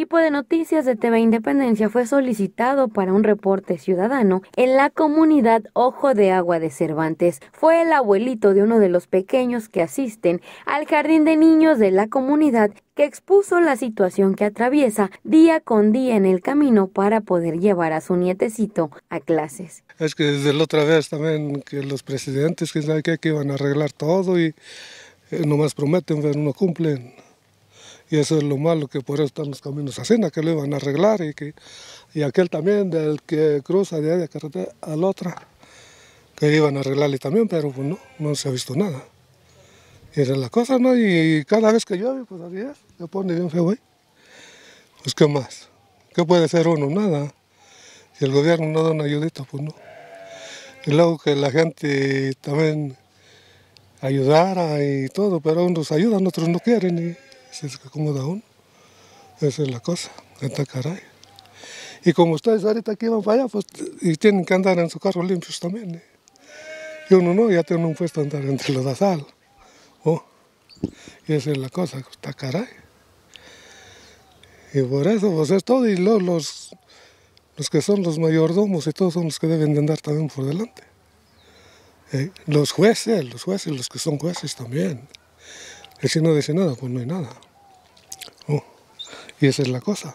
equipo de noticias de TV Independencia fue solicitado para un reporte ciudadano en la comunidad Ojo de Agua de Cervantes. Fue el abuelito de uno de los pequeños que asisten al jardín de niños de la comunidad que expuso la situación que atraviesa día con día en el camino para poder llevar a su nietecito a clases. Es que desde la otra vez también que los presidentes que sabe que iban a arreglar todo y eh, nomás prometen, pero no cumplen. Y eso es lo malo, que por eso están los caminos así, que lo iban a arreglar y que aquel también, del que cruza de la carretera al la otra, que iban a arreglarle también, pero pues no, no se ha visto nada. Y era la cosa, ¿no? Y cada vez que llueve, pues a es, le pone bien feo ahí. ¿eh? Pues qué más, ¿qué puede ser uno? Nada. Si el gobierno no da una ayudita, pues no. Y luego que la gente también ayudara y todo, pero unos ayudan, otros no quieren. Y, si es que acomoda uno. Esa es la cosa, está caray. Y como ustedes ahorita aquí van para allá, pues, tienen que andar en su carro limpios también. ¿eh? Y uno no, ya tiene un puesto andar entre los azal oh, Y esa es la cosa, está caray. Y por eso, pues es todo. Y los, los que son los mayordomos y todos son los que deben de andar también por delante. ¿Eh? Los jueces, los jueces, los que son jueces también. Y si no dice nada, pues no hay nada. Oh, y esa es la cosa.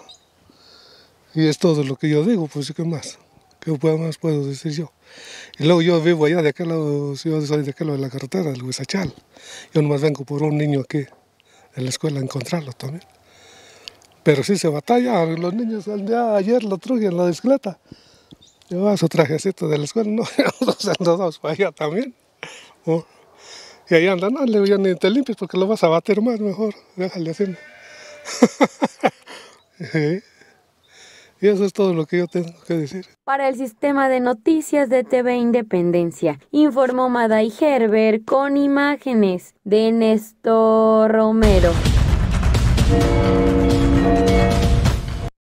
Y es todo lo que yo digo, pues ¿qué más? ¿Qué más puedo decir yo? Y luego yo vivo allá de aquel lado, yo soy de aquel lado de la carretera, del Huizachal. Yo nomás vengo por un niño aquí en la escuela a encontrarlo también. Pero si se batalla, los niños día ayer lo truje en la bicicleta. vas su trajecito de la escuela, no, nosotros dos para allá también. Oh, y ahí andan, no, ya ni te limpies porque lo vas a bater más mejor, déjale así. Y eso es todo lo que yo tengo que decir. Para el sistema de noticias de TV Independencia, informó Maday Gerber con imágenes de Néstor Romero.